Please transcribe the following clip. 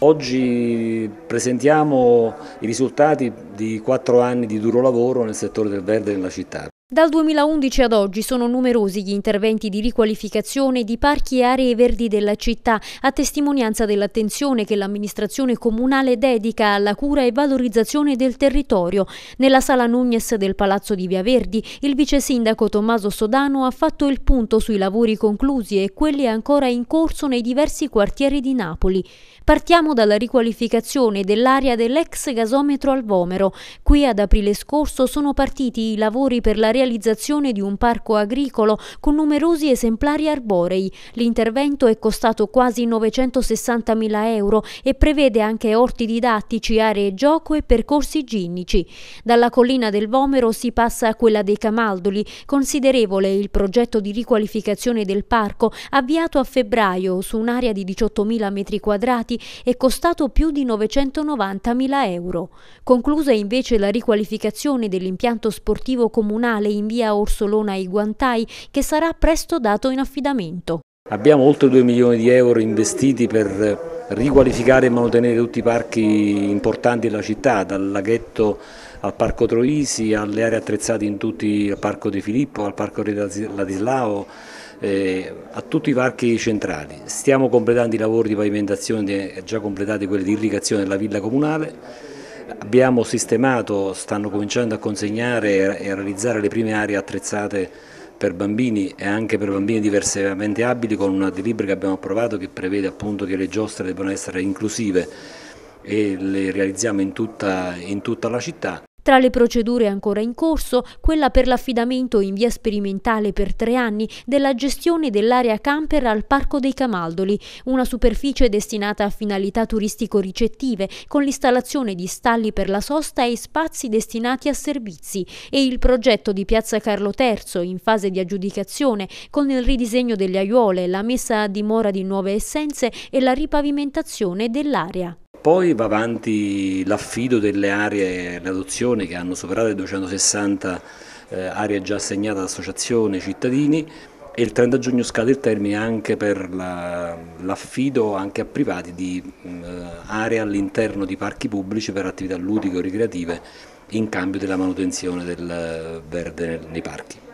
Oggi presentiamo i risultati di quattro anni di duro lavoro nel settore del verde della città. Dal 2011 ad oggi sono numerosi gli interventi di riqualificazione di parchi e aree verdi della città, a testimonianza dell'attenzione che l'amministrazione comunale dedica alla cura e valorizzazione del territorio. Nella sala Nugnes del Palazzo di Via Verdi, il vice sindaco Tommaso Sodano ha fatto il punto sui lavori conclusi e quelli ancora in corso nei diversi quartieri di Napoli. Partiamo dalla riqualificazione dell'area dell'ex gasometro al Vomero. Qui ad aprile scorso sono partiti i lavori per la realizzazione di un parco agricolo con numerosi esemplari arborei. L'intervento è costato quasi 960.000 euro e prevede anche orti didattici, aree gioco e percorsi ginnici. Dalla collina del Vomero si passa a quella dei Camaldoli, considerevole il progetto di riqualificazione del parco avviato a febbraio su un'area di 18.000 metri quadrati e costato più di 990.000 euro. Conclusa invece la riqualificazione dell'impianto sportivo comunale locale in via Orsolona e Guantai che sarà presto dato in affidamento. Abbiamo oltre 2 milioni di euro investiti per riqualificare e mantenere tutti i parchi importanti della città, dal laghetto al parco Troisi, alle aree attrezzate in tutti, al parco De Filippo, al parco Re Ladislao, eh, a tutti i parchi centrali. Stiamo completando i lavori di pavimentazione, già completati quelli di irrigazione della villa comunale abbiamo sistemato, stanno cominciando a consegnare e a realizzare le prime aree attrezzate per bambini e anche per bambini diversamente abili con una delibera che abbiamo approvato che prevede appunto che le giostre debbano essere inclusive e le realizziamo in tutta, in tutta la città. Tra le procedure ancora in corso, quella per l'affidamento in via sperimentale per tre anni della gestione dell'area camper al Parco dei Camaldoli, una superficie destinata a finalità turistico-ricettive con l'installazione di stalli per la sosta e spazi destinati a servizi e il progetto di Piazza Carlo III in fase di aggiudicazione con il ridisegno delle aiuole, la messa a dimora di nuove essenze e la ripavimentazione dell'area. Poi va avanti l'affido delle aree, le adozioni che hanno superato le 260 eh, aree già assegnate all'associazione associazioni, cittadini e il 30 giugno scade il termine anche per l'affido la, anche a privati di mh, eh, aree all'interno di parchi pubblici per attività ludiche o ricreative in cambio della manutenzione del verde nei parchi.